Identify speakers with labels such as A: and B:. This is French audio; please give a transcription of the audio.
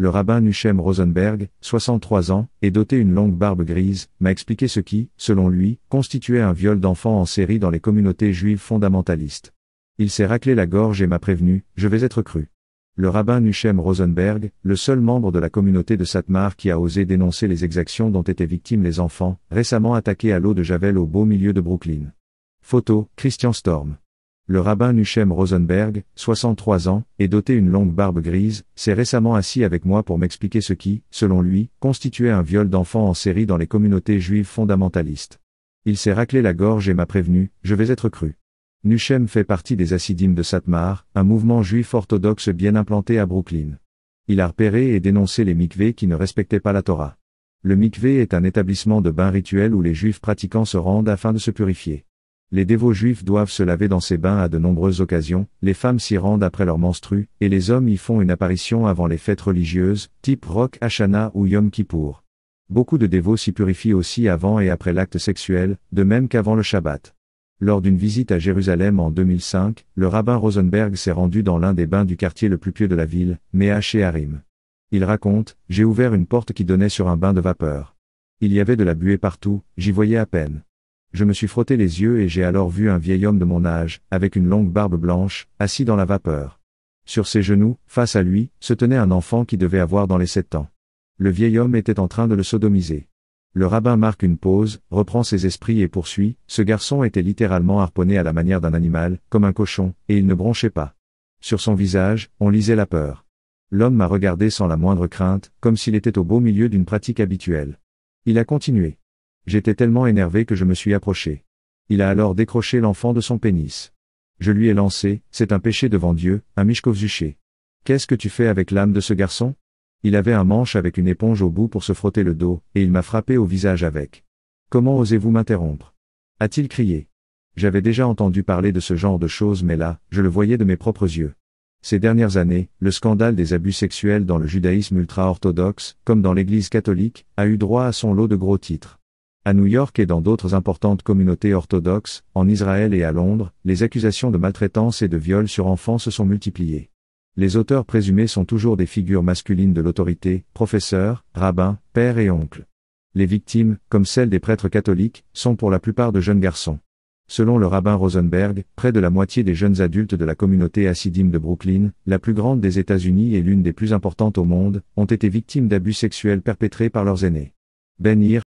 A: le rabbin Nuchem Rosenberg, 63 ans, et doté d'une longue barbe grise, m'a expliqué ce qui, selon lui, constituait un viol d'enfants en série dans les communautés juives fondamentalistes. Il s'est raclé la gorge et m'a prévenu, je vais être cru. Le rabbin Nuchem Rosenberg, le seul membre de la communauté de Satmar qui a osé dénoncer les exactions dont étaient victimes les enfants, récemment attaqués à l'eau de Javel au beau milieu de Brooklyn. Photo, Christian Storm. Le rabbin Nushem Rosenberg, 63 ans, et doté d'une longue barbe grise, s'est récemment assis avec moi pour m'expliquer ce qui, selon lui, constituait un viol d'enfants en série dans les communautés juives fondamentalistes. Il s'est raclé la gorge et m'a prévenu, je vais être cru. Nushem fait partie des Assidim de Satmar, un mouvement juif orthodoxe bien implanté à Brooklyn. Il a repéré et dénoncé les mikvés qui ne respectaient pas la Torah. Le mikvé est un établissement de bain rituel où les juifs pratiquants se rendent afin de se purifier. Les dévots juifs doivent se laver dans ces bains à de nombreuses occasions, les femmes s'y rendent après leur menstru, et les hommes y font une apparition avant les fêtes religieuses, type Rock Hashanah ou Yom Kippour. Beaucoup de dévots s'y purifient aussi avant et après l'acte sexuel, de même qu'avant le Shabbat. Lors d'une visite à Jérusalem en 2005, le rabbin Rosenberg s'est rendu dans l'un des bains du quartier le plus pieux de la ville, Mea Shearim. Il raconte, J'ai ouvert une porte qui donnait sur un bain de vapeur. Il y avait de la buée partout, j'y voyais à peine. Je me suis frotté les yeux et j'ai alors vu un vieil homme de mon âge, avec une longue barbe blanche, assis dans la vapeur. Sur ses genoux, face à lui, se tenait un enfant qui devait avoir dans les sept ans. Le vieil homme était en train de le sodomiser. Le rabbin marque une pause, reprend ses esprits et poursuit, ce garçon était littéralement harponné à la manière d'un animal, comme un cochon, et il ne bronchait pas. Sur son visage, on lisait la peur. L'homme m'a regardé sans la moindre crainte, comme s'il était au beau milieu d'une pratique habituelle. Il a continué. J'étais tellement énervé que je me suis approché. Il a alors décroché l'enfant de son pénis. Je lui ai lancé, c'est un péché devant Dieu, un mishkovzuché. Qu'est-ce que tu fais avec l'âme de ce garçon Il avait un manche avec une éponge au bout pour se frotter le dos, et il m'a frappé au visage avec. Comment osez-vous m'interrompre a-t-il crié. J'avais déjà entendu parler de ce genre de choses mais là, je le voyais de mes propres yeux. Ces dernières années, le scandale des abus sexuels dans le judaïsme ultra-orthodoxe, comme dans l'Église catholique, a eu droit à son lot de gros titres. À New York et dans d'autres importantes communautés orthodoxes, en Israël et à Londres, les accusations de maltraitance et de viol sur enfants se sont multipliées. Les auteurs présumés sont toujours des figures masculines de l'autorité, professeurs, rabbins, pères et oncles. Les victimes, comme celles des prêtres catholiques, sont pour la plupart de jeunes garçons. Selon le rabbin Rosenberg, près de la moitié des jeunes adultes de la communauté Hasidim de Brooklyn, la plus grande des États-Unis et l'une des plus importantes au monde, ont été victimes d'abus sexuels perpétrés par leurs aînés. Ben